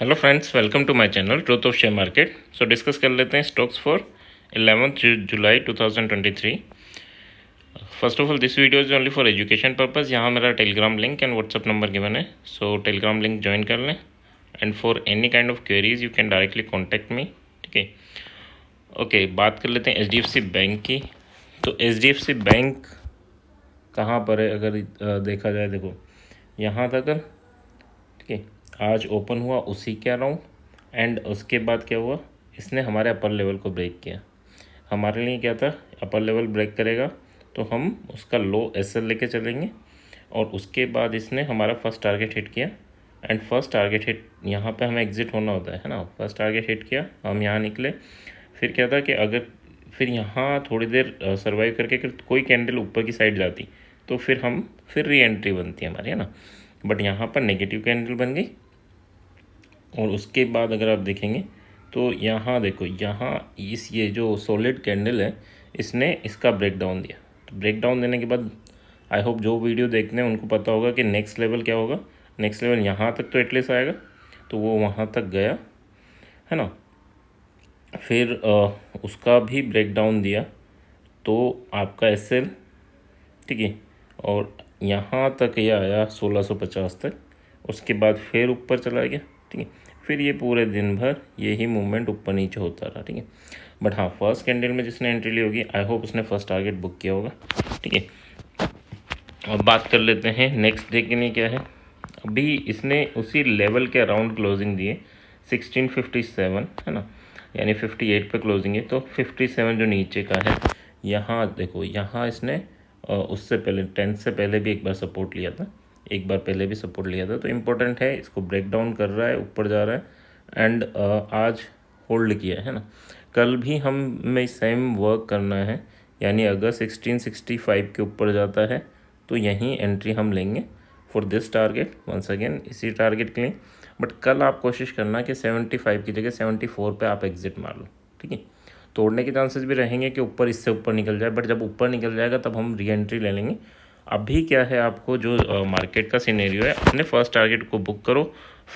hello friends welcome to my channel truth of share market so discuss कर लेते हैं stocks for eleventh July 2023 first of all this video is only for education purpose यहाँ मेरा Telegram link and WhatsApp number given है so Telegram link join कर लें and for any kind of queries you can directly contact me ठीक है okay बात कर लेते हैं एच बैंक की तो एच बैंक कहाँ पर है अगर देखा जाए देखो यहाँ तक ठीक है आज ओपन हुआ उसी के अराउंड एंड उसके बाद क्या हुआ इसने हमारे अपर लेवल को ब्रेक किया हमारे लिए क्या था अपर लेवल ब्रेक करेगा तो हम उसका लो एस एल लेके चलेंगे और उसके बाद इसने हमारा फर्स्ट टारगेट हिट किया एंड फर्स्ट टारगेट हिट यहाँ पे हमें एग्जिट होना होता है ना फर्स्ट टारगेट हिट किया हम यहाँ निकले फिर क्या था कि अगर फिर यहाँ थोड़ी देर सर्वाइव करके अगर कोई कैंडल ऊपर की साइड जाती तो फिर हम फिर री एंट्री बनती है हमारी है ना बट यहाँ पर नेगेटिव कैंडल बन गई और उसके बाद अगर आप देखेंगे तो यहाँ देखो यहाँ इस ये जो सॉलिड कैंडल है इसने इसका ब्रेकडाउन दिया तो ब्रेकडाउन देने के बाद आई होप जो वीडियो देखते हैं उनको पता होगा कि नेक्स्ट लेवल क्या होगा नेक्स्ट लेवल यहाँ तक तो एटलीस्ट आएगा तो वो वहाँ तक गया है ना फिर आ, उसका भी ब्रेकडाउन दिया तो आपका एस ठीक है और यहाँ तक ये यह आया 1650 तक उसके बाद फिर ऊपर चला गया ठीक है फिर ये पूरे दिन भर यही मूवमेंट ऊपर नीचे होता रहा ठीक है बट हाँ फर्स्ट कैंडल में जिसने एंट्री ली होगी आई होप उसने फर्स्ट टारगेट बुक किया होगा ठीक है अब बात कर लेते हैं नेक्स्ट डे के लिए क्या है अभी इसने उसी लेवल के अराउंड क्लोजिंग दिए 1657 है ना यानी 58 पे क्लोजिंग है तो 57 जो नीचे का है यहाँ देखो यहाँ इसने उससे पहले टेंथ से पहले भी एक बार सपोर्ट लिया था एक बार पहले भी सपोर्ट लिया था तो इम्पोर्टेंट है इसको ब्रेक डाउन कर रहा है ऊपर जा रहा है एंड आज होल्ड किया है ना कल भी हम में सेम वर्क करना है यानी अगर सिक्सटीन सिक्सटी फाइव के ऊपर जाता है तो यहीं एंट्री हम लेंगे for this target once again इसी टारगेट के लिए बट कल आप कोशिश करना कि सेवेंटी फाइव की जगह सेवेंटी फोर पर आप एग्जिट मार लो ठीक है तोड़ने के चांसेस भी रहेंगे कि ऊपर इससे ऊपर निकल जाए बट जब ऊपर निकल जाएगा तब हम री एंट्री ले लेंगे अभी क्या है आपको जो मार्केट का सीनेरियो है अपने फर्स्ट टारगेट को बुक करो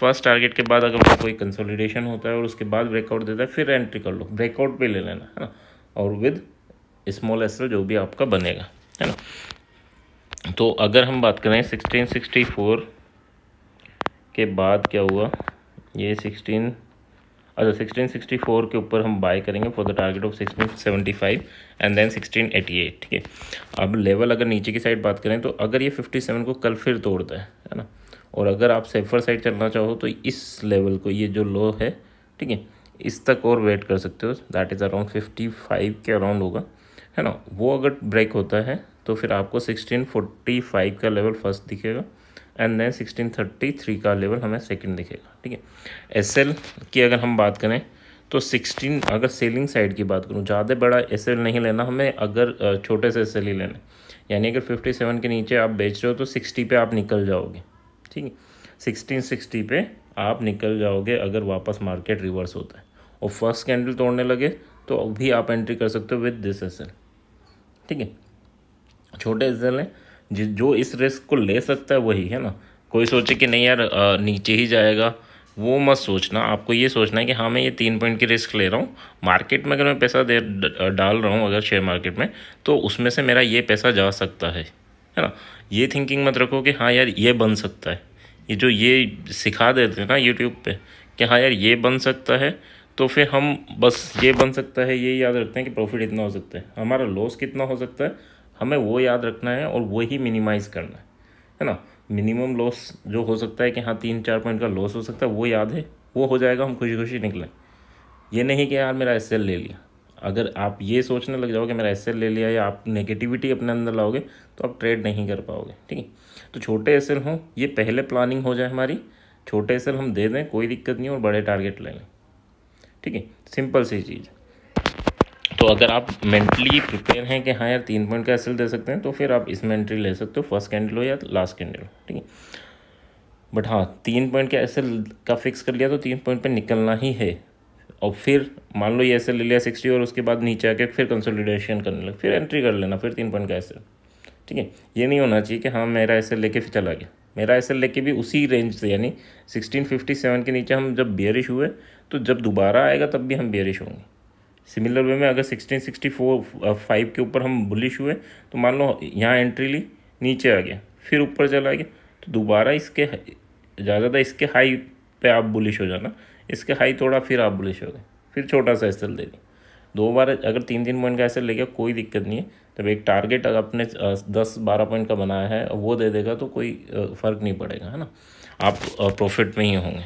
फर्स्ट टारगेट के बाद अगर तो कोई कंसोलिडेशन होता है और उसके बाद ब्रेकआउट देता है फिर एंट्री कर लो ब्रेकआउट पे ले लेना है ना और विद स्मॉल एस जो भी आपका बनेगा है ना तो अगर हम बात करें सिक्सटीन सिक्सटी फोर के बाद क्या हुआ ये सिक्सटीन अच्छा सिक्सटीन सिक्सटी फोर के ऊपर हम बाय करेंगे for the target of sixteen seventy five and then sixteen eighty eight ठीक है अब लेवल अगर नीचे की साइड बात करें तो अगर ये फिफ्टी सेवन को कल फिर तोड़ता है है ना और अगर आप सेफर साइड चलना चाहो तो इस लेवल को ये जो लो है ठीक है इस तक और वेट कर सकते हो that is around fifty five के अराउंड होगा है ना वो अगर ब्रेक होता है तो फिर आपको सिक्सटीन फोर्टी फाइव का लेवल फर्स्ट दिखेगा एंड देन 1633 का लेवल हमें सेकंड दिखेगा ठीक है एसएल की अगर हम बात करें तो 16 अगर सेलिंग साइड की बात करूँ ज़्यादा बड़ा एस नहीं लेना हमें अगर छोटे से एस ही लेना यानी अगर 57 के नीचे आप बेच रहे हो तो 60 पे आप निकल जाओगे ठीक है सिक्सटीन सिक्सटी पे आप निकल जाओगे अगर वापस मार्केट रिवर्स होता है और फर्स्ट कैंडल तोड़ने लगे तो भी आप एंट्री कर सकते हो विद दिस एस ठीक है छोटे एस हैं जिस जो इस रिस्क को ले सकता है वही है ना कोई सोचे कि नहीं यार नीचे ही जाएगा वो मत सोचना आपको ये सोचना है कि हाँ मैं ये तीन पॉइंट की रिस्क ले रहा हूँ मार्केट में अगर मैं पैसा दे डाल रहा हूँ अगर शेयर मार्केट में तो उसमें से मेरा ये पैसा जा सकता है है ना ये थिंकिंग मत रखो कि हाँ यार ये बन सकता है ये जो ये सिखा देते हैं ना यूट्यूब पे कि हाँ यार ये बन सकता है तो फिर हम बस ये बन सकता है ये याद रखते हैं कि प्रॉफिट इतना हो सकता है हमारा लॉस कितना हो सकता है हमें वो याद रखना है और वही मिनिमाइज़ करना है है ना मिनिमम लॉस जो हो सकता है कि हाँ तीन चार पॉइंट का लॉस हो सकता है वो याद है वो हो जाएगा हम खुशी खुशी निकलें ये नहीं कि यार मेरा एस ले लिया अगर आप ये सोचने लग जाओगे मेरा एस ले लिया या आप नेगेटिविटी अपने अंदर लाओगे तो आप ट्रेड नहीं कर पाओगे ठीक है तो छोटे एस हों ये पहले प्लानिंग हो जाए हमारी छोटे एस हम दे दें कोई दिक्कत नहीं और बड़े टारगेट ले लें ठीक है सिंपल सी चीज़ तो अगर आप मेंटली प्रिपेयर हैं कि हाँ यार तीन पॉइंट का एसल दे सकते हैं तो फिर आप इसमें एंट्री ले सकते हो फर्स्ट कैंडल हो या लास्ट कैंडल हो ठीक है बट हाँ तीन पॉइंट का एस का फिक्स कर लिया तो तीन पॉइंट पे निकलना ही है और फिर मान लो ये एस ले लिया सिक्सटी और उसके बाद नीचे आके फिर कंसोलिडेशन करने लगे फिर एंट्री कर लेना फिर तीन पॉइंट का एस ठीक है ये नहीं होना चाहिए कि हाँ मेरा एस लेके फिर चला गया मेरा एस लेके भी उसी रेंज से यानी सिक्सटीन फिफ्टी सेवन के नीचे हम जब बियरिश हुए तो जब दोबारा आएगा तब भी हम बियरिश होंगे सिमिलर वे में अगर सिक्सटीन सिक्सटी फोर फाइव के ऊपर हम बुलिश हुए तो मान लो यहाँ एंट्री ली नीचे आ गया फिर ऊपर चला गया तो दोबारा इसके ज़्यादा इसके हाई पे आप बुलिश हो जाना इसके हाई थोड़ा फिर आप बुलिश हो गए फिर छोटा सा एसल दे दो दो बार अगर तीन तीन पॉइंट का एसल ले गया कोई दिक्कत नहीं है जब एक टारगेट अगर अपने दस बारह पॉइंट का बनाया है वो दे देगा तो कोई फ़र्क नहीं पड़ेगा है ना आप प्रॉफिट में ही होंगे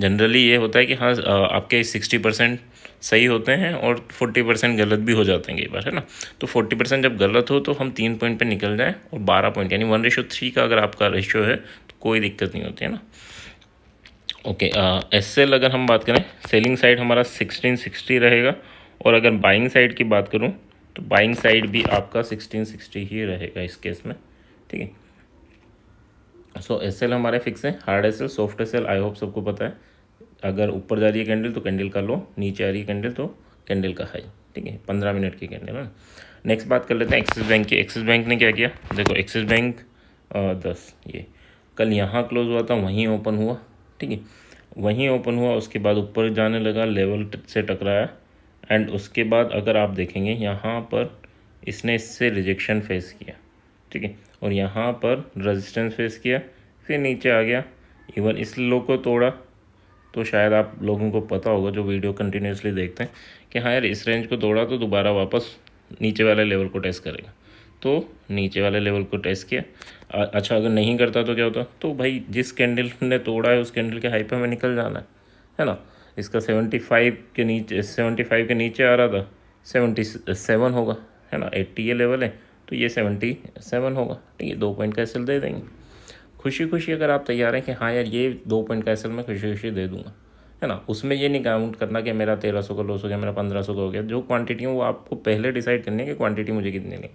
जनरली ये होता है कि हाँ आपके सिक्सटी परसेंट सही होते हैं और फोर्टी परसेंट गलत भी हो जाते हैं कई बार है ना तो फोर्टी परसेंट जब गलत हो तो हम तीन पॉइंट पे निकल जाएं और बारह पॉइंट यानी वन रेशो थ्री का अगर आपका रेशो है तो कोई दिक्कत नहीं होती है ना ओके एस एल अगर हम बात करें सेलिंग साइड हमारा सिक्सटीन सिक्सटी रहेगा और अगर बाइंग साइड की बात करूँ तो बाइंग साइड भी आपका सिक्सटीन सिक्सटी ही रहेगा इस केस में ठीक है सो एस एल हमारे फिक्स हैं hard S L soft S I hope सबको पता है अगर ऊपर जा रही है कैंडल तो कैंडल का लो नीचे आ रही है कैंडल तो कैंडल का हाई ठीक है पंद्रह मिनट की कैंडल है नेक्स्ट बात कर लेते हैं एक्सिस बैंक की एक्सिस बैंक ने क्या किया देखो एक्सिस बैंक दस ये कल यहाँ क्लोज हुआ था वहीं ओपन हुआ ठीक है वहीं ओपन हुआ उसके बाद ऊपर जाने लगा लेवल से टकराया एंड उसके बाद अगर आप देखेंगे यहाँ पर इसने इससे रिजेक्शन फेस किया ठीक है और यहाँ पर रेजिस्टेंस फेस किया फिर नीचे आ गया इवन इस लो को तोड़ा तो शायद आप लोगों को पता होगा जो वीडियो कंटिन्यूसली देखते हैं कि हाँ यार इस रेंज को दौड़ा तो दोबारा वापस नीचे वाले लेवल को टेस्ट करेगा तो नीचे वाले लेवल को टेस्ट किया अच्छा अगर नहीं करता तो क्या होता तो भाई जिस कैंडल ने तोड़ा है उस कैंडल के हाई पर हमें निकल जाना है है ना इसका सेवेंटी फाइव के नीचे सेवेंटी फाइव के नीचे आ रहा था सेवेंटी सेवन होगा है ना एट्टी ये लेवल है तो ये सेवेंटी सेवन होगा ठीक है दो पॉइंट का दे देंगे खुशी खुशी अगर आप तैयार हैं कि हाँ यार ये दो पॉइंट का एसल मैं खुशी खुशी दे दूंगा है ना उसमें ये नहीं काउंट करना कि मेरा तेरह सौ का लॉस हो गया मेरा पंद्रह सौ का हो गया जो क्वांटिटी है वो आपको पहले डिसाइड करनी है कि क्वांटिटी मुझे कितनी लेंगे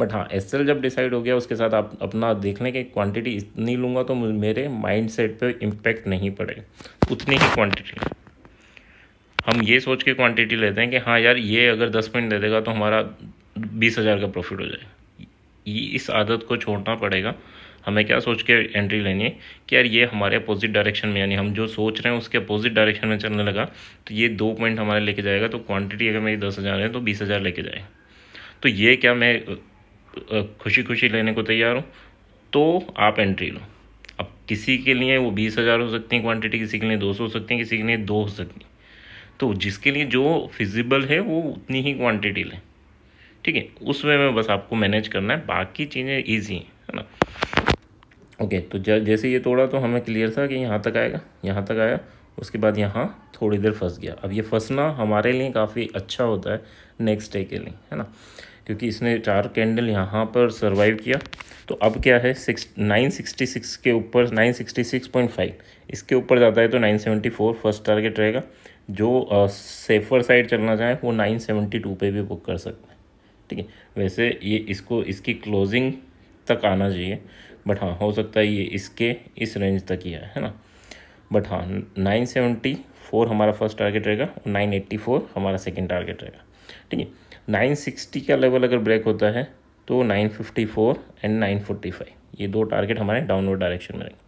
बट हाँ एस जब डिसाइड हो गया उसके साथ आप अपना देख लें कि क्वांटिटी इतनी लूँगा तो मेरे माइंड सेट पर इम्पेक्ट नहीं पड़ेगा उतनी ही क्वांटिटी हम ये सोच के क्वांटिटी लेते हैं कि हाँ यार ये अगर दस पॉइंट दे देगा तो हमारा बीस हज़ार का प्रॉफिट हो जाएगा इस आदत को छोड़ना पड़ेगा हमें क्या सोच के एंट्री लेनी है कि यार ये हमारे अपोजिट डायरेक्शन में यानी हम जो सोच रहे हैं उसके अपोजिट डायरेक्शन में चलने लगा तो ये दो पॉइंट हमारे लेके जाएगा तो क्वांटिटी अगर मेरी दस हज़ार है तो बीस हज़ार लेके जाए तो ये क्या मैं खुशी खुशी लेने को तैयार हूँ तो आप एंट्री लो अब किसी के लिए वो बीस हज़ार हो सकती है क्वांटिटी किसी के लिए दो सौ हो सकती है किसी के लिए दो हो सकती है तो जिसके लिए जो फिजिबल है वो उतनी ही क्वांटिटी लें ठीक है उस वे में बस आपको मैनेज करना है बाकी चीज़ें ईजी हैं है ना ओके तो जैसे ये तोड़ा तो हमें क्लियर था कि यहाँ तक आएगा यहाँ तक आया उसके बाद यहाँ थोड़ी देर फंस गया अब ये फंसना हमारे लिए काफ़ी अच्छा होता है नेक्स्ट डे के लिए है ना क्योंकि इसने चार कैंडल यहाँ पर सरवाइव किया तो अब क्या है सिक्स नाइन सिक्सटी सिक्स के ऊपर nine sixty six point five इसके ऊपर जाता है तो nine seventy four first target रहेगा जो आ, सेफर साइड चलना चाहें वो नाइन सेवेंटी टू पर भी बुक कर सकते हैं ठीक है वैसे ये इसको इसकी क्लोजिंग तक आना चाहिए बट हाँ हो सकता है ये इसके इस रेंज तक ही है है ना बट हाँ नाइन सेवेंटी फोर हमारा फर्स्ट टारगेट रहेगा और नाइन एट्टी फोर हमारा सेकेंड टारगेट रहेगा ठीक है नाइन सिक्सटी का लेवल अगर ब्रेक होता है तो nine fifty four and nine forty five ये दो टारगेट हमारे डाउनवर्ड डायरेक्शन में रहेंगे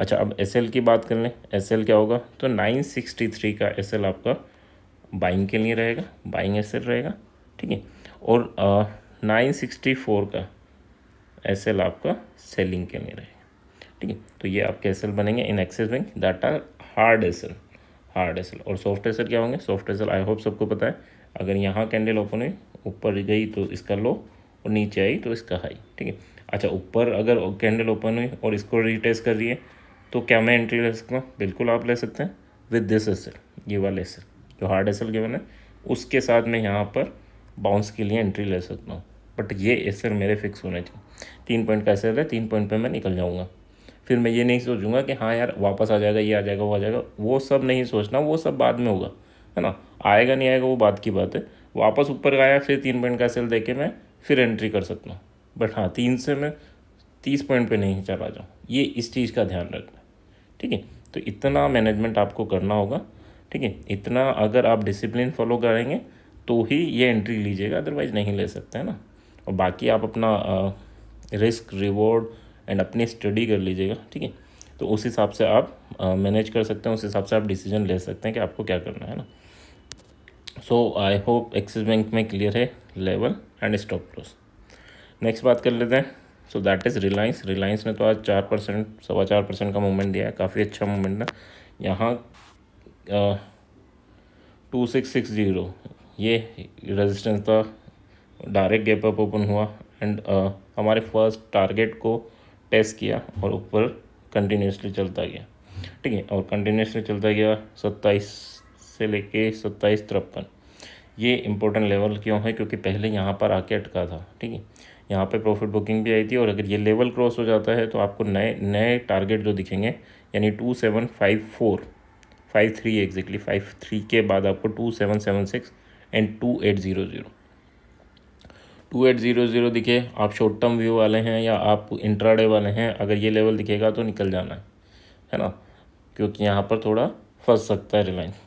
अच्छा अब एस की बात कर लें एस क्या होगा तो नाइन सिक्सटी थ्री का एस आपका बाइंग के लिए रहेगा बाइंग एस रहेगा ठीक है और नाइन सिक्सटी फोर का एस एल आपका सेलिंग के लिए रहेगा ठीक है तो ये आपके एस एल बनेंगे in Axis Bank that are hard S L hard S L और सॉफ्ट एस एल क्या होंगे soft S L I hope सबको पता है अगर यहाँ कैंडल ओपन हुई ऊपर गई तो इसका लो और नीचे आई तो इसका हाई ठीक है अच्छा ऊपर अगर कैंडल ओपन हुई और इसको रिटेस कर रही है तो क्या मैं एंट्री ले सकता हूँ बिल्कुल आप ले सकते हैं विद दिस एस एल ये वाला एस एल जो हार्ड एस एल गिवन है उसके साथ मैं यहाँ पर बाउंस के लिए एंट्री ले सकता हूँ बट ये एसर मेरे फिक्स होने चाहिए तीन पॉइंट का एसर है तीन पॉइंट पे मैं निकल जाऊँगा फिर मैं ये नहीं सोचूंगा कि हाँ यार वापस आ जाएगा ये आ जाएगा वो आ जाएगा वो सब नहीं सोचना वो सब बाद में होगा है ना आएगा नहीं आएगा वो बाद की बात है वापस ऊपर आया फिर तीन पॉइंट का सेल देके मैं फिर एंट्री कर सकता हूँ बट हाँ तीन से मैं तीस पॉइंट पे नहीं चला जाऊँ ये इस चीज़ का ध्यान रखना ठीक है तो इतना मैनेजमेंट आपको करना होगा ठीक है इतना अगर आप डिसिप्लिन फॉलो करेंगे तो ही ये एंट्री लीजिएगा अदरवाइज़ नहीं ले सकते है ना और बाकी आप अपना रिस्क रिवॉर्ड एंड अपनी स्टडी कर लीजिएगा ठीक है तो उस हिसाब से आप मैनेज कर सकते हैं उस हिसाब से आप डिसीजन ले सकते हैं कि आपको क्या करना है ना so I hope Axis Bank में क्लियर है level and stop loss next बात कर लेते हैं so that is Reliance Reliance ने तो आज चार परसेंट सवा चार परसेंट का मूवमेंट दिया है काफ़ी अच्छा मूवमेंट है यहाँ टू सिक्स सिक्स ज़ीरो ये रजिस्टेंस था डायरेक्ट गैप अप ओपन हुआ एंड हमारे फर्स्ट टारगेट को टेस्ट किया और ऊपर कंटिन्यूसली चलता गया ठीक है और कंटिन्यूसली चलता गया सत्ताईस से लेके सत्ताईस तिरपन ये इंपॉर्टेंट लेवल क्यों है क्योंकि पहले यहाँ पर आके अटका था ठीक है यहाँ पे प्रॉफिट बुकिंग भी आई थी और अगर ये लेवल क्रॉस हो जाता है तो आपको नए नए टारगेट जो दिखेंगे यानी two seven five four five three exactly five three के बाद आपको two seven seven six and two eight zero zero two eight zero zero दिखे आप शॉर्ट टर्म व्यू वाले हैं या आप इंट्राडे वाले हैं अगर ये लेवल दिखेगा तो निकल जाना है है ना क्योंकि यहाँ पर थोड़ा फंस सकता है रिलायंस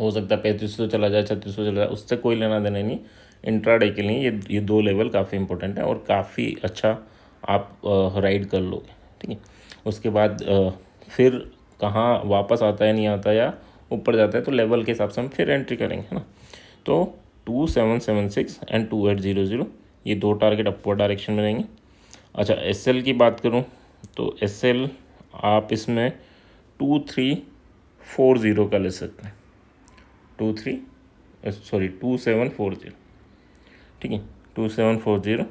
हो सकता है पैंतीस सौ चला जाए छत्तीस सौ चला जाए उससे कोई लेना देना नहीं इंट्राडे के लिए ये ये दो लेवल काफ़ी इंपॉर्टेंट है और काफ़ी अच्छा आप राइड कर लोगे ठीक है उसके बाद आ, फिर कहाँ वापस आता है नहीं आता या ऊपर जाता है तो लेवल के हिसाब से हम फिर एंट्री करेंगे है ना तो two seven seven six and two eight zero zero ये दो टारगेट अपवर्ड डायरेक्शन में रहेंगे अच्छा एस की बात करूँ तो एस आप इसमें टू थ्री फोर ज़ीरो का ले सकते हैं two three sorry two seven four zero ठीक है टू सेवन फोर ज़ीरो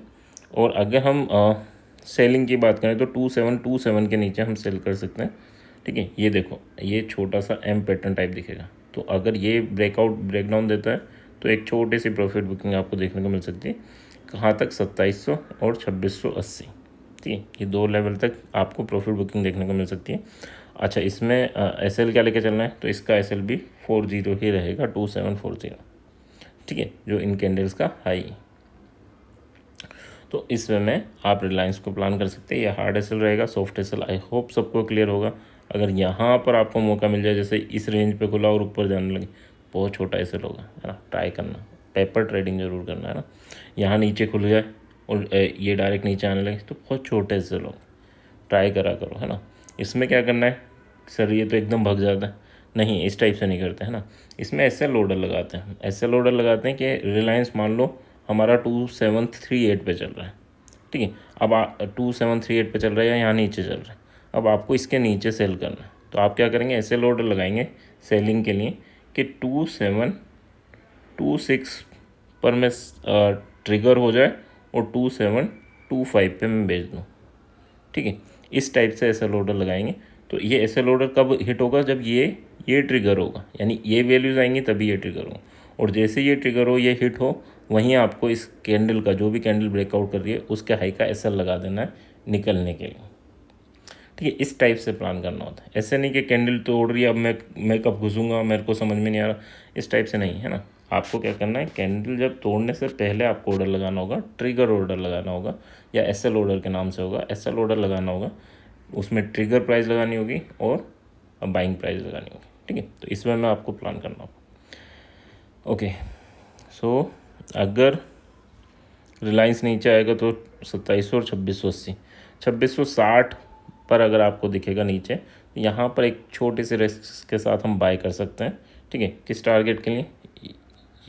और अगर हम आ, सेलिंग की बात करें तो टू सेवन टू सेवन के नीचे हम सेल कर सकते हैं ठीक है ये देखो ये छोटा सा एम पैटर्न टाइप दिखेगा तो अगर ये ब्रेकआउट ब्रेकडाउन देता है तो एक छोटी सी प्रॉफिट बुकिंग आपको देखने को मिल सकती है कहाँ तक सत्ताईस और छब्बीस सौ अस्सी ठीक है ये दो लेवल तक आपको प्रॉफिट बुकिंग देखने को मिल सकती है अच्छा इसमें एस एल क्या लेके चलना है तो इसका एस एल भी फोर जीरो ही रहेगा टू सेवन फोर जीरो ठीक है जो इन कैंडल्स का हाई तो इस मैं में आप रिलायंस को प्लान कर सकते हैं यह हार्ड एसल रहेगा सॉफ्ट एसल आई होप सबको क्लियर होगा अगर यहाँ पर आपको मौका मिल जाए जैसे इस रेंज पे खुला और ऊपर जाने लगे बहुत छोटा ऐसे लोग हैं है ना ट्राई करना पेपर ट्रेडिंग ज़रूर करना है ना यहाँ नीचे खुल जाए और ये डायरेक्ट नीचे आने लगे तो बहुत छोटे से लोग ट्राई करा करो है ना इसमें क्या करना है सर ये तो एकदम भग जाता है नहीं इस टाइप से नहीं करते है ना इसमें ऐसे लोडर लगाते हैं ऐसे लोडर लगाते हैं कि रिलायंस मान लो हमारा टू सेवन थ्री एट पर चल रहा है ठीक है अब टू सेवन थ्री एट पर चल रहा है या यहाँ नीचे चल रहा है अब आपको इसके नीचे सेल करना है तो आप क्या करेंगे ऐसे लोडर लगाएंगे सेलिंग के लिए कि टू सेवन टू सिक्स पर मैं ट्रिगर हो जाए और टू सेवन टू फाइव पर मैं भेज दूँ ठीक है इस टाइप से एस ऑर्डर लगाएंगे तो ये ऐसे एल ऑर्डर कब हिट होगा जब ये ये ट्रिगर होगा यानी ये वैल्यूज़ आएंगी तभी ये ट्रिगर होगा और जैसे ये ट्रिगर हो ये हिट हो वहीं आपको इस कैंडल का जो भी कैंडल ब्रेकआउट कर रही है उसके हाई का एस लगा देना है निकलने के लिए ठीक है इस टाइप से प्लान करना होता है ऐसे नहीं कि कैंडल तोड़ रही है अब मैं मेकअप घुसूंगा मेरे को समझ में नहीं आ रहा इस टाइप से नहीं है ना आपको क्या करना है कैंडल जब तोड़ने से पहले आपको ऑर्डर लगाना होगा ट्रिगर ऑर्डर लगाना होगा या एस एल ऑर्डर के नाम से होगा एस एल ऑर्डर लगाना होगा उसमें ट्रिगर प्राइस लगानी होगी और बाइंग प्राइस लगानी होगी ठीक है तो इसमें मैं आपको प्लान करना होगा ओके सो अगर रिलायंस नीचे आएगा तो सत्ताईस सौ और छब्बीस सौ अस्सी छब्बीस सौ साठ पर अगर आपको दिखेगा नीचे तो यहाँ पर एक छोटे से रिस्क के साथ हम बाय कर सकते हैं ठीक है किस टारगेट के लिए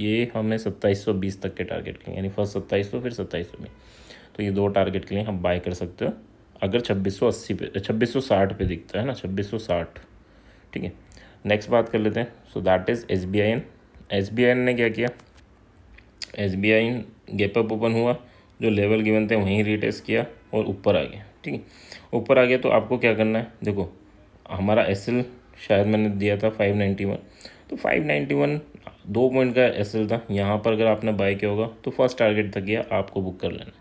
ये हमें सत्ताईस सौ बीस तक के टारगेट के लिए यानी फर्स्ट सत्ताईस सौ फिर सत्ताईस सौ में तो ये दो टारगेट के लिए हम बाय कर सकते हो अगर छब्बीस सौ अस्सी पे छब्बीस सौ साठ पे दिखता है ना छब्बीस सौ साठ ठीक है नेक्स्ट बात कर लेते हैं so that is S B I N S B I N ने क्या किया S B I N gap open हुआ जो लेवल गिवन थे वहीं रिटेस्ट किया और ऊपर आ गया ठीक है ऊपर आ गया तो आपको क्या करना है देखो हमारा एस एल शायद मैंने दिया था फाइव नाइन्टी वन तो फाइव नाइन्टी वन दो पॉइंट का एस एल था यहाँ पर अगर आपने बाय किया होगा तो फर्स्ट टारगेट तक गया आपको बुक कर लेना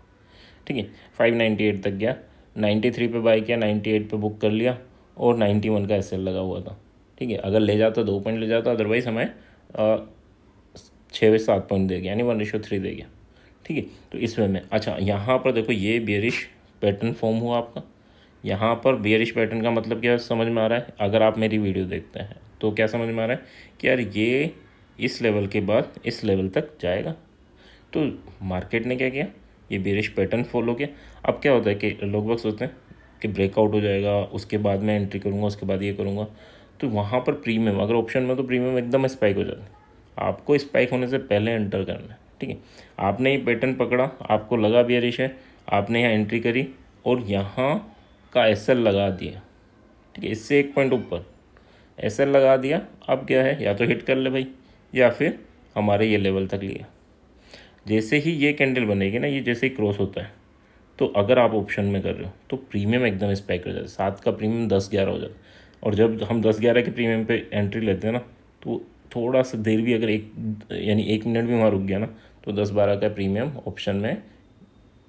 ठीक है फाइव नाइन्टी एट तक गया नाइन्टी थ्री पर बाई किया नाइन्टी एट पर बुक कर लिया और नाइन्टी वन का एस एल लगा हुआ था ठीक है अगर ले जाता दो पॉइंट ले जाता अदरवाइज़ हमें छः बजे सात पॉइंट दे गया यानी वन रेशो थ्री दे गया ठीक है तो इस वे में अच्छा यहाँ पर देखो ये बेरिश पैटर्न फॉर्म हुआ आपका यहाँ पर बियरिश पैटर्न का मतलब क्या समझ में आ रहा है अगर आप मेरी वीडियो देखते हैं तो क्या समझ में आ रहा है कि यार ये इस लेवल के बाद इस लेवल तक जाएगा तो मार्केट ने क्या किया ये बियरिश पैटर्न फॉलो किया अब क्या होता है कि लोग बहुत सोचते हैं कि ब्रेकआउट हो जाएगा उसके बाद मैं एंट्री करूँगा उसके बाद ये करूँगा तो वहाँ पर प्रीमियम अगर ऑप्शन में तो प्रीमियम एकदम स्पाइक हो जाता है आपको स्पाइक होने से पहले एंटर करना है ठीक है आपने ये पैटर्न पकड़ा आपको लगा बियरिश है आपने यहाँ एंट्री करी और यहाँ का एस लगा दिया ठीक है इससे एक पॉइंट ऊपर एस लगा दिया अब क्या है या तो हिट कर ले भाई या फिर हमारे ये लेवल तक लिया जैसे ही ये कैंडल बनेगी ना ये जैसे ही क्रॉस होता है तो अगर आप ऑप्शन में कर रहे हो तो प्रीमियम एकदम स्पैक हो जाता है सात का प्रीमियम दस ग्यारह हो जाता है और जब हम दस ग्यारह के प्रीमियम पे एंट्री लेते हैं ना तो थोड़ा सा देर भी अगर एक यानी एक मिनट भी वहाँ रुक गया ना तो दस बारह का प्रीमियम ऑप्शन में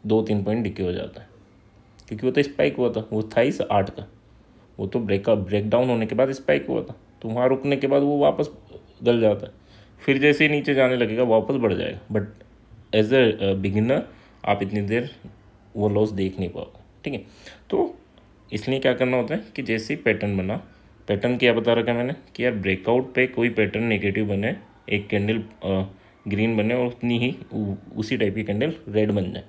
दो तीन पॉइंट डिके हो जाता है क्योंकि वो तो स्पाइक हुआ था वो था ही आठ का वो तो ब्रेकअप ब्रेक डाउन होने के बाद स्पाइक हुआ था तो वहाँ रुकने के बाद वो वापस गल जाता है फिर जैसे ही नीचे जाने लगेगा वापस बढ़ जाएगा बट एज अ बिगिनर आप इतनी देर वो लॉस देख नहीं पाओगे ठीक है तो इसलिए क्या करना होता है कि जैसे ही पैटर्न बना पैटर्न क्या बता रखा है मैंने कि यार ब्रेकआउट पे कोई पैटर्न नेगेटिव बने एक कैंडल ग्रीन uh, बने और उतनी ही उसी टाइप की कैंडल रेड बन जाए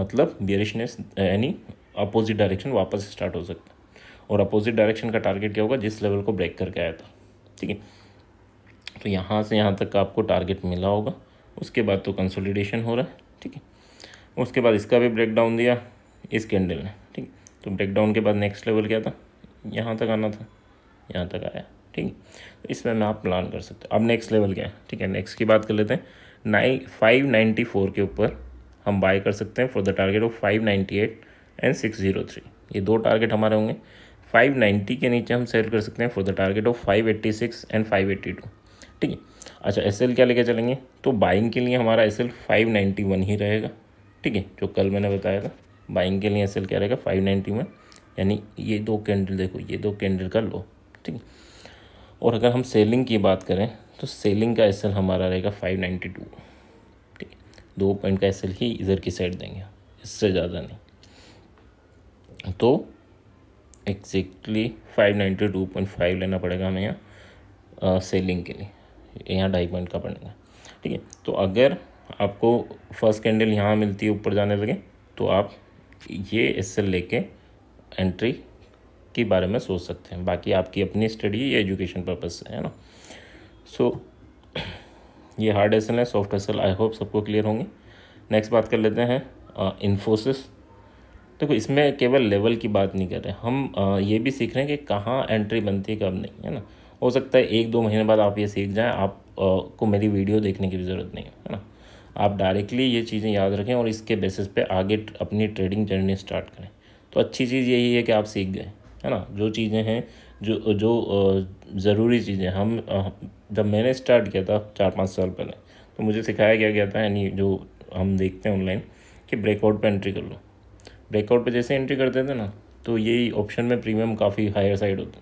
मतलब डियरेशनेस यानी अपोजिट डायरेक्शन वापस स्टार्ट हो सकता है और अपोजिट डायरेक्शन का टारगेट क्या होगा जिस लेवल को ब्रेक करके आया था ठीक है तो यहाँ से यहाँ तक आपको टारगेट मिला होगा उसके बाद तो कंसोलिडेशन हो रहा है ठीक है उसके बाद इसका भी ब्रेकडाउन दिया इस कैंडल ने ठीक तो ब्रेकडाउन के बाद नेक्स्ट लेवल क्या था यहाँ तक आना था यहाँ तक आया ठीक है तो इसमें मैं आप प्लान कर सकते हो अब नेक्स्ट लेवल क्या है ठीक है नेक्स्ट की बात कर लेते हैं नाइन फाइव नाइन्टी फोर के ऊपर हम बाय कर सकते हैं for the target of five ninety eight and six zero three ये दो टारगेट हमारे होंगे फाइव नाइन्टी के नीचे हम सेल कर सकते हैं for the target of five eighty six and five eighty two ठीक है अच्छा एस एल क्या लेके चलेंगे तो बाइंग के लिए हमारा S L five ninety one ही रहेगा ठीक है जो कल मैंने बताया था बाइंग के लिए एस एल क्या रहेगा फाइव नाइन्टी वन यानी ये दो कैंडल देखो ये दो कैंडल का लो ठीक है और अगर हम सेलिंग की बात करें तो सेलिंग का एस हमारा रहेगा फाइव नाइन्टी टू दो पॉइंट का एस ही इधर की साइड देंगे इससे ज़्यादा नहीं तो exactly five ninety two point five लेना पड़ेगा हमें यहाँ सेलिंग के लिए यहाँ ढाई पॉइंट का पड़ेगा ठीक है तो अगर आपको फर्स्ट कैंडल यहाँ मिलती है ऊपर जाने लगे तो आप ये एस एल लेके एंट्री के बारे में सोच सकते हैं बाकी आपकी अपनी स्टडी या एजुकेशन पर्पज़ से है ना सो so, ये हार्ड एस है सॉफ्ट एस आई होप सबको क्लियर होंगे नेक्स्ट बात कर लेते हैं इन्फोसिस देखो इसमें केवल लेवल की बात नहीं कर रहे हम आ, ये भी सीख रहे हैं कि कहाँ एंट्री बनती है कब नहीं है ना हो सकता है एक दो महीने बाद आप ये सीख जाएं आप आ, को मेरी वीडियो देखने की भी ज़रूरत नहीं है है ना आप डायरेक्टली ये चीज़ें याद रखें और इसके बेसिस पे आगे अपनी ट्रेडिंग जर्नी स्टार्ट करें तो अच्छी चीज़ यही है कि आप सीख गए है ना जो चीज़ें हैं जो जो ज़रूरी चीज़ें हम जब मैंने स्टार्ट किया था चार पाँच साल पहले तो मुझे सिखाया क्या गया था यानी जो हम देखते हैं ऑनलाइन कि ब्रेकआउट पे एंट्री कर लो ब्रेकआउट पे जैसे एंट्री करते थे ना तो यही ऑप्शन में प्रीमियम काफ़ी हायर साइड होता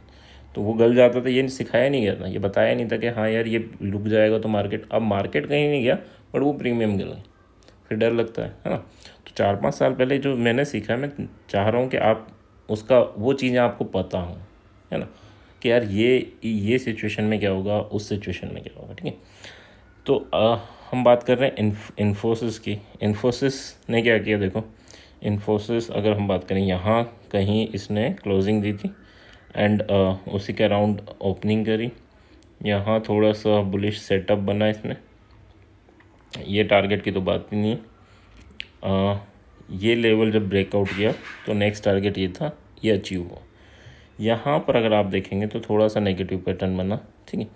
तो वो गल जाता था ये सिखाया नहीं गया था ये बताया नहीं था कि हाँ यार ये रुक जाएगा तो मार्केट अब मार्केट कहीं नहीं गया बट वो प्रीमियम गल गया फिर डर लगता है है ना तो चार पाँच साल पहले जो मैंने सीखा मैं चाह रहा हूँ कि आप उसका वो चीज़ें आपको पता हों है ना कि यार ये ये सिचुएशन में क्या होगा उस सिचुएशन में क्या होगा ठीक है तो आ, हम बात कर रहे हैं इन्फोसिस की इन्फोसिस ने क्या किया देखो इन्फोसिस अगर हम बात करें यहाँ कहीं इसने क्लोजिंग दी थी एंड उसी के अराउंड ओपनिंग करी यहाँ थोड़ा सा बुलिश सेटअप बना इसने ये टारगेट की तो बात ही नहीं आ, ये लेवल जब ब्रेकआउट किया तो नेक्स्ट टारगेट ये था ये अचीव हुआ यहाँ पर अगर आप देखेंगे तो थोड़ा सा नेगेटिव पैटर्न बना ठीक है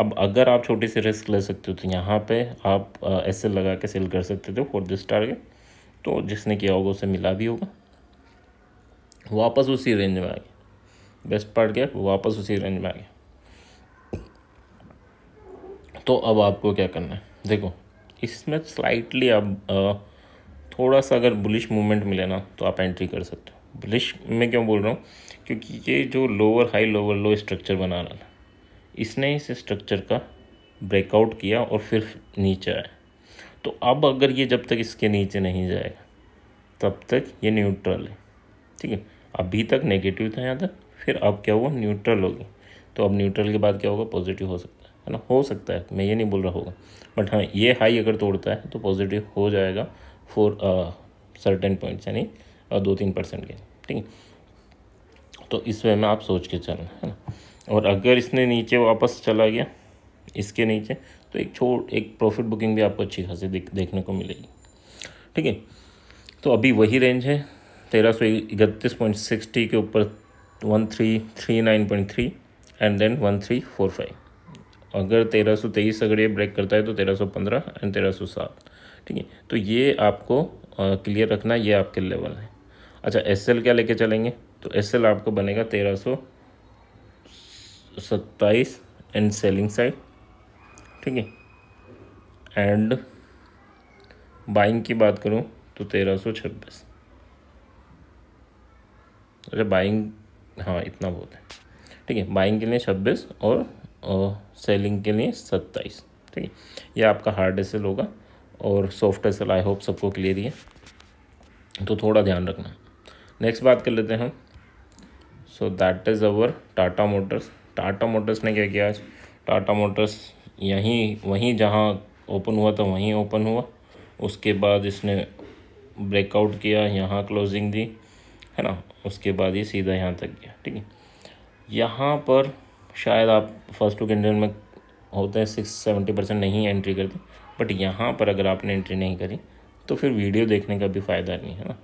अब अगर आप छोटी सी रिस्क ले सकते हो तो यहाँ पे आप ऐसे लगा के सेल कर सकते थे फॉर दिस टारगेट तो जिसने किया होगा उसे मिला भी होगा वापस उसी रेंज में आ गया बेस्ट पार्ट गया वापस उसी रेंज में आ गया तो अब आपको क्या करना है देखो इसमें स्लाइटली आप थोड़ा सा अगर बुलिश मूवमेंट मिले ना तो आप एंट्री कर सकते हो बुलिश में क्यों बोल रहा हूँ क्योंकि ये जो lower high lower low structure बना रहा था इसने इस स्ट्रक्चर का ब्रेकआउट किया और फिर नीचे आया तो अब अगर ये जब तक इसके नीचे नहीं जाएगा तब तक ये न्यूट्रल है ठीक है अभी तक नेगेटिव था यहाँ तक फिर अब क्या हुआ न्यूट्रल होगी तो अब न्यूट्रल के बाद क्या होगा पॉजिटिव हो सकता है है ना हो सकता है मैं ये नहीं बोल रहा होगा बट हाँ ये हाई अगर तोड़ता है तो पॉजिटिव हो जाएगा फॉर सर्टेन पॉइंट्स यानी uh, दो तीन परसेंट के ठीक है तो इस वे में आप सोच के चलना है ना और अगर इसने नीचे वापस चला गया इसके नीचे तो एक छोट एक प्रॉफिट बुकिंग भी आपको अच्छी खासी देख, देखने को मिलेगी ठीक है तो अभी वही रेंज है तेरह सौ इकतीस पॉइंट सिक्सटी के ऊपर one three three nine point three and then one three four five अगर तेरह सौ तेईस अगर ये ब्रेक करता है तो तेरह सौ पंद्रह एंड तेरह सौ सात ठीक है तो ये आपको क्लियर रखना ये आपके लेवल है अच्छा एस एल क्या लेके चलेंगे तो एस एल आपको बनेगा तेरह सौ सत्ताईस एंड सेलिंग साइड ठीक है एंड बाइंग की बात करूँ तो तेरह सौ छब्बीस अरे अच्छा, बाइंग हाँ इतना बहुत है ठीक है बाइंग के लिए छब्बीस और, सेलिंग के लिए सत्ताईस ठीक है ये आपका हार्ड एल होगा और सॉफ्ट एल आई होप सबको क्लियर ही है तो थोड़ा ध्यान रखना नेक्स्ट बात कर लेते हैं हम so that is our Tata Motors Tata Motors ने क्या किया आज टाटा मोटर्स यहीं वहीं जहाँ ओपन हुआ था वहीं ओपन हुआ उसके बाद इसने ब्रेकआउट किया यहाँ क्लोजिंग दी है ना उसके बाद ये सीधा यहाँ तक गया ठीक है यहाँ पर शायद आप फर्स्ट टू कैंडल में होते हैं सिक्स सेवेंटी परसेंट नहीं एंट्री करते बट यहाँ पर अगर आपने एंट्री नहीं करी तो फिर वीडियो देखने का भी फ़ायदा नहीं है ना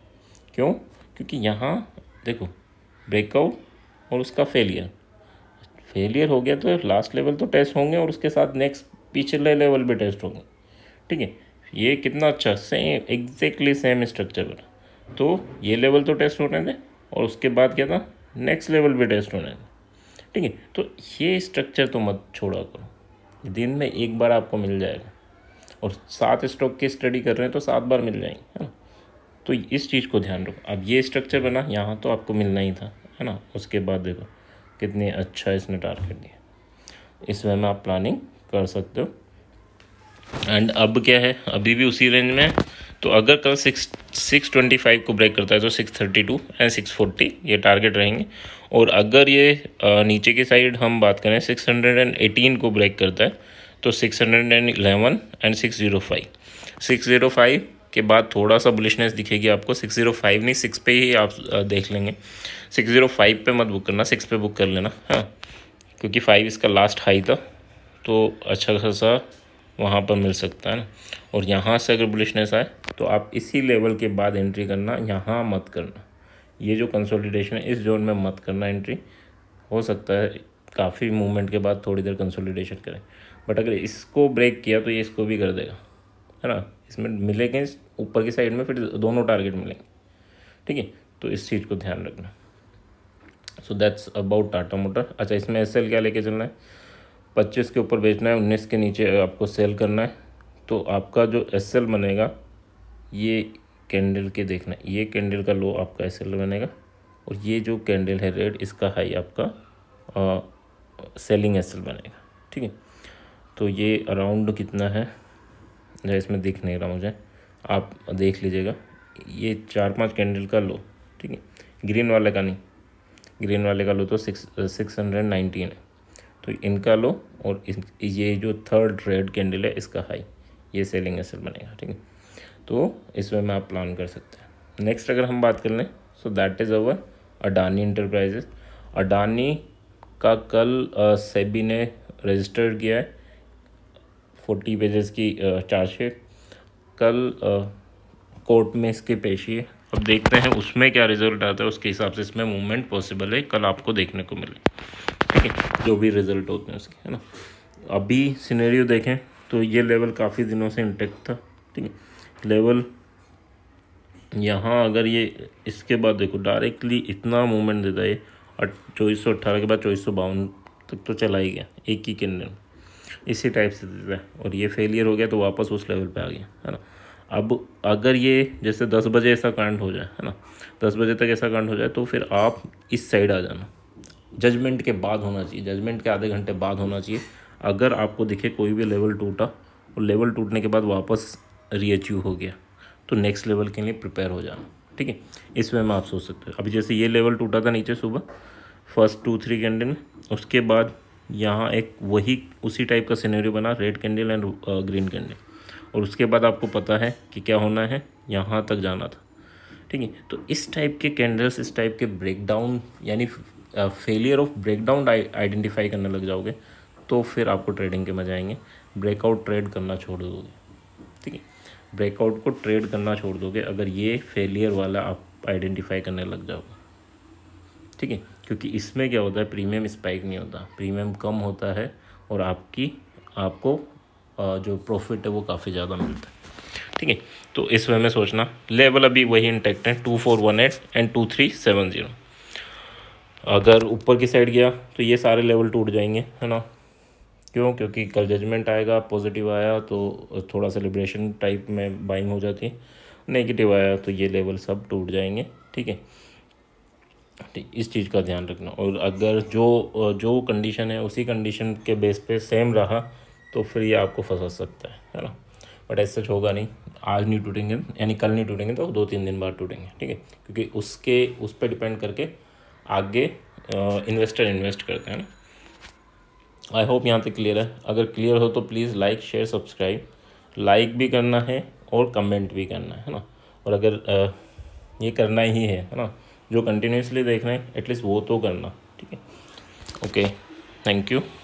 क्यों क्योंकि यहाँ देखो ब्रेकआउट और उसका फेलियर फेलियर हो गया तो लास्ट लेवल तो टेस्ट होंगे और उसके साथ नेक्स्ट पिछले लेवल भी टेस्ट होंगे ठीक है ये कितना अच्छा सेम एग्जैक्टली सेम स्ट्रक्चर बना तो ये लेवल तो टेस्ट होने थे और उसके बाद क्या था नेक्स्ट लेवल भी टेस्ट होने थे ठीक है तो ये स्ट्रक्चर तो मत छोड़ा करो दिन में एक बार आपको मिल जाएगा और सात स्टॉक की स्टडी कर रहे हैं तो सात बार मिल जाएंगे है ना तो इस चीज़ को ध्यान रखो अब ये स्ट्रक्चर बना यहाँ तो आपको मिलना ही था है ना उसके बाद देखो कितनी अच्छा इसने टारगेट दिया इस वे में आप प्लानिंग कर सकते हो एंड अब क्या है अभी भी उसी रेंज में है तो अगर कल सिक्स सिक्स ट्वेंटी फाइव को ब्रेक करता है तो six thirty two and six forty ये टारगेट रहेंगे और अगर ये नीचे की साइड हम बात करें सिक्स हंड्रेड एंड एटीन को ब्रेक करता है तो six hundred and eleven and six zero five six zero five के बाद थोड़ा सा बुलिशनेस दिखेगी आपको सिक्स ज़ीरो फाइव नहीं सिक्स पे ही आप देख लेंगे सिक्स ज़ीरो फाइव पर मत बुक करना सिक्स पे बुक कर लेना हाँ क्योंकि फाइव इसका लास्ट हाई था तो अच्छा खासा वहाँ पर मिल सकता है ना और यहाँ से अगर बुलिशनेस आए तो आप इसी लेवल के बाद एंट्री करना यहाँ मत करना ये जो कंसोलिडेशन है इस जोन में मत करना एंट्री हो सकता है काफ़ी मूवमेंट के बाद थोड़ी देर कंसोलिडेशन करें बट अगर इसको ब्रेक किया तो ये इसको भी कर देगा है ना इसमें मिलेंगे ऊपर की साइड में फिर दोनों टारगेट मिलेंगे ठीक है तो इस चीज़ को ध्यान रखना so that's about Tata Motor अच्छा इसमें एस क्या लेके चलना है पच्चीस के ऊपर बेचना है उन्नीस के नीचे आपको सेल करना है तो आपका जो एस बनेगा ये कैंडल के देखना ये कैंडल का लो आपका एस बनेगा और ये जो कैंडल है रेड इसका हाई आपका आ, सेलिंग एस बनेगा ठीक है तो ये अराउंड कितना है जैसे इसमें दिख नहीं रहा मुझे आप देख लीजिएगा ये चार पांच कैंडल का लो ठीक है ग्रीन वाले का नहीं ग्रीन वाले का लो तो सिक्स सिक्स हंड्रेड नाइनटीन है तो इनका लो और ये जो थर्ड रेड कैंडल है इसका हाई ये सेलिंग एसर बनेगा ठीक है तो इसमें मैं आप प्लान कर सकते हैं नेक्स्ट अगर हम बात कर लें so that is our Adani Enterprises Adani का कल सेबी ने रजिस्टर किया है फोर्टी पेजेस की चार्जशीट कल कोर्ट में इसके पेशी है अब देखते हैं उसमें क्या रिजल्ट आता है उसके हिसाब से इसमें मूवमेंट पॉसिबल है कल आपको देखने को मिले ठीक है जो भी रिजल्ट होते हैं उसके है ना अभी सिनेरियो देखें तो ये लेवल काफ़ी दिनों से इंटेक्ट था ठीक है लेवल यहाँ अगर ये इसके बाद देखो डायरेक्टली इतना मूवमेंट देता है चौबीस सौ अट्ठारह के बाद चौबीस सौ बावन तक तो चला ही गया एक ही किन्न इसी टाइप से देता है और ये फेलियर हो गया तो वापस उस लेवल पे आ गया है ना अब अगर ये जैसे दस बजे ऐसा कांड हो जाए है ना दस बजे तक ऐसा कांड हो जाए तो फिर आप इस साइड आ जाना जजमेंट के बाद होना चाहिए जजमेंट के आधे घंटे बाद होना चाहिए अगर आपको दिखे कोई भी लेवल टूटा और लेवल टूटने के बाद वापस रीअचीव हो गया तो नेक्स्ट लेवल के लिए प्रिपेयर हो जाना ठीक है इस वे में आप सोच सकते हो अभी जैसे ये लेवल टूटा था नीचे सुबह फर्स्ट टू थ्री कैंडल में उसके बाद यहाँ एक वही उसी टाइप का सीनरी बना red candle and green candle और उसके बाद आपको पता है कि क्या होना है यहाँ तक जाना था ठीक है तो इस टाइप के कैंडल्स इस टाइप के ब्रेकडाउन यानी फेलियर ऑफ ब्रेकडाउन आइडेंटिफाई करने लग जाओगे तो फिर आपको ट्रेडिंग के मजा आएंगे ब्रेकआउट ट्रेड करना छोड़ दोगे ठीक है ब्रेकआउट को ट्रेड करना छोड़ दोगे अगर ये फेलियर वाला आप आइडेंटिफाई करने लग जाओगे ठीक है क्योंकि इसमें क्या होता है प्रीमियम स्पाइक नहीं होता प्रीमियम कम होता है और आपकी आपको जो प्रॉफिट है वो काफ़ी ज़्यादा मिलता है ठीक है तो इस वे में सोचना लेवल अभी वही इंटेक्ट है two four one eight and two three seven zero अगर ऊपर की साइड गया तो ये सारे लेवल टूट जाएंगे है ना क्यों क्योंकि कल जजमेंट आएगा पॉजिटिव आया तो थोड़ा सेलिब्रेशन टाइप में बाइंग हो जाती है नेगेटिव आया तो ये लेवल सब टूट जाएंगे ठीक है तो इस चीज़ का ध्यान रखना और अगर जो जो कंडीशन है उसी कंडीशन के बेस पे सेम रहा तो फिर ये आपको फंसा सकता है है ना बट ऐसा सच होगा नहीं आज नहीं टूटेंगे यानी कल नहीं टूटेंगे तो दो तीन दिन बाद टूटेंगे ठीक है क्योंकि उसके उस पर डिपेंड करके आगे इन्वेस्टर इन्वेस्ट करते हैं ना आई होप यहाँ तक क्लियर है अगर क्लियर हो तो please like share subscribe like भी करना है और कमेंट भी करना है ना और अगर आ, ये करना ही है है ना जो कंटिन्यूसली देख रहे हैं एटलीस्ट वो तो करना ठीक है ओके थैंक यू